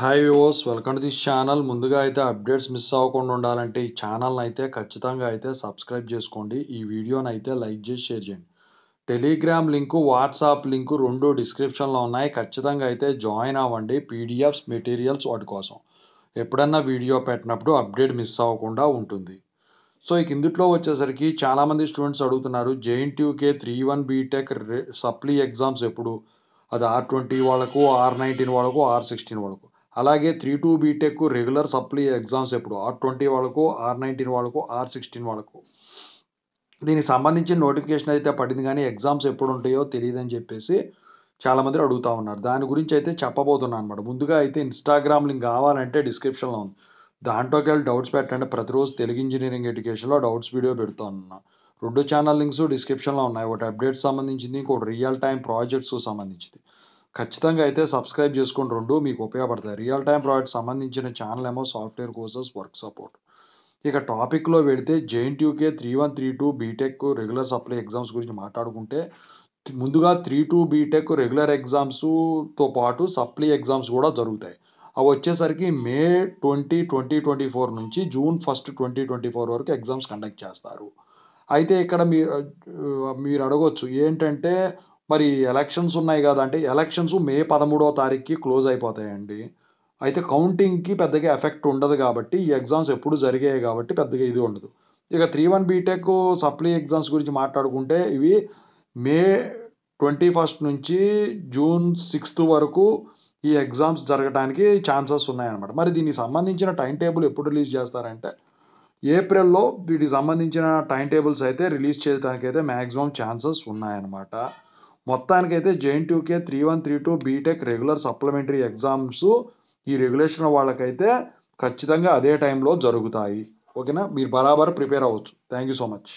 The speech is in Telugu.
hi viewers welcome to this channel ముందుగా అయితే అప్డేట్స్ మిస్ అవ్వకుండా ఉండాలంటే ఈ ఛానల్ని అయితే ఖచ్చితంగా అయితే సబ్స్క్రైబ్ చేసుకోండి ఈ వీడియోని అయితే లైక్ చేసి షేర్ చేయండి టెలిగ్రామ్ లింకు వాట్సాప్ లింకు రెండు డిస్క్రిప్షన్లో ఉన్నాయి ఖచ్చితంగా అయితే జాయిన్ అవ్వండి పీడిఎఫ్స్ మెటీరియల్స్ వాటి కోసం ఎప్పుడన్నా వీడియో పెట్టినప్పుడు అప్డేట్ మిస్ అవ్వకుండా ఉంటుంది సో ఈ కిందిట్లో వచ్చేసరికి చాలామంది స్టూడెంట్స్ అడుగుతున్నారు JNTUK three one BTech supply exams ఎప్పుడు అది ఆర్ ట్వంటీ వాళ్ళకు ఆర్ నైన్టీన్ వాళ్ళకు ఆర్ సిక్స్టీన్ వాళ్ళకు అలాగే three two BTech regular supply exams ఎప్పుడు ఆర్ ట్వంటీ వాళ్ళకు ఆర్ నైన్టీన్ వాళ్ళకు ఆర్ సిక్స్టీన్ వాళ్ళకు దీనికి సంబంధించిన నోటిఫికేషన్ అయితే పడింది కానీ ఎగ్జామ్స్ ఎప్పుడు ఉంటాయో తెలియదని చెప్పేసి చాలామంది అడుగుతూ ఉన్నారు దాని గురించి అయితే చెప్పబోతున్నాను అనమాట ముందుగా అయితే ఇన్స్టాగ్రామ్ లింక్ కావాలంటే డిస్క్రిప్షన్లో ఉంది దాంట్లోకి వెళ్ళి డౌట్స్ పెట్టండి ప్రతిరోజు తెలుగు ఇంజనీరింగ్ ఎడ్యుకేషన్లో డౌట్స్ వీడియో ఉన్నా రెండు ఛానల్ లింక్స్ డిస్క్రిప్షన్లో ఉన్నాయి ఒకటి అప్డేట్స్ సంబంధించింది ఇంకోటి రియల్ టైం ప్రాజెక్ట్స్ సంబంధించింది ఖచ్చితంగా అయితే సబ్స్క్రైబ్ చేసుకుని రెండు మీకు ఉపయోగపడతాయి రియల్ టైం ప్రాజెక్ట్ సంబంధించిన ఛానల్ ఏమో సాఫ్ట్వేర్ కోర్సెస్ వర్క్ సపోర్ట్ ఇక టాపిక్లో వెడితే JNTUK three one three two BTech regular supply exams గురించి మాట్లాడుకుంటే ముందుగా త్రీ టూ బీటెక్ రెగ్యులర్ ఎగ్జామ్స్తో పాటు సప్లై ఎగ్జామ్స్ కూడా జరుగుతాయి అవి వచ్చేసరికి May twenty twenty twenty four నుంచి June first twenty twenty four వరకు ఎగ్జామ్స్ కండక్ట్ చేస్తారు అయితే ఇక్కడ మీరు మీరు అడగవచ్చు ఏంటంటే మరి ఎలక్షన్స్ ఉన్నాయి కదా అంటే ఎలక్షన్స్ మే పదమూడవ తారీఖుకి క్లోజ్ అయిపోతాయండి అయితే కౌంటింగ్కి పెద్దగా ఎఫెక్ట్ ఉండదు కాబట్టి ఈ ఎగ్జామ్స్ ఎప్పుడు జరిగాయి కాబట్టి పెద్దగా ఇది ఉండదు ఇక three one BTech supply exams గురించి మాట్లాడుకుంటే ఇవి మే ట్వంటీ ఫస్ట్ నుంచి జూన్ సిక్స్త్ వరకు ఈ ఎగ్జామ్స్ జరగడానికి ఛాన్సెస్ ఉన్నాయన్నమాట మరి దీనికి సంబంధించిన టైం టేబుల్ ఎప్పుడు రిలీజ్ చేస్తారంటే ఏప్రిల్లో వీటికి సంబంధించిన టైం టేబుల్స్ అయితే రిలీజ్ చేయడానికి అయితే మ్యాక్సిమం ఛాన్సెస్ ఉన్నాయన్నమాట మొత్తానికైతే JNTUK three one three two BTech regular supplementary exams ఈ రెగ్యులేషన్ వాళ్ళకైతే ఖచ్చితంగా అదే టైంలో జరుగుతాయి ఓకేనా మీరు బరాబర్ ప్రిపేర్ అవ్వచ్చు థ్యాంక్ యూ సో మచ్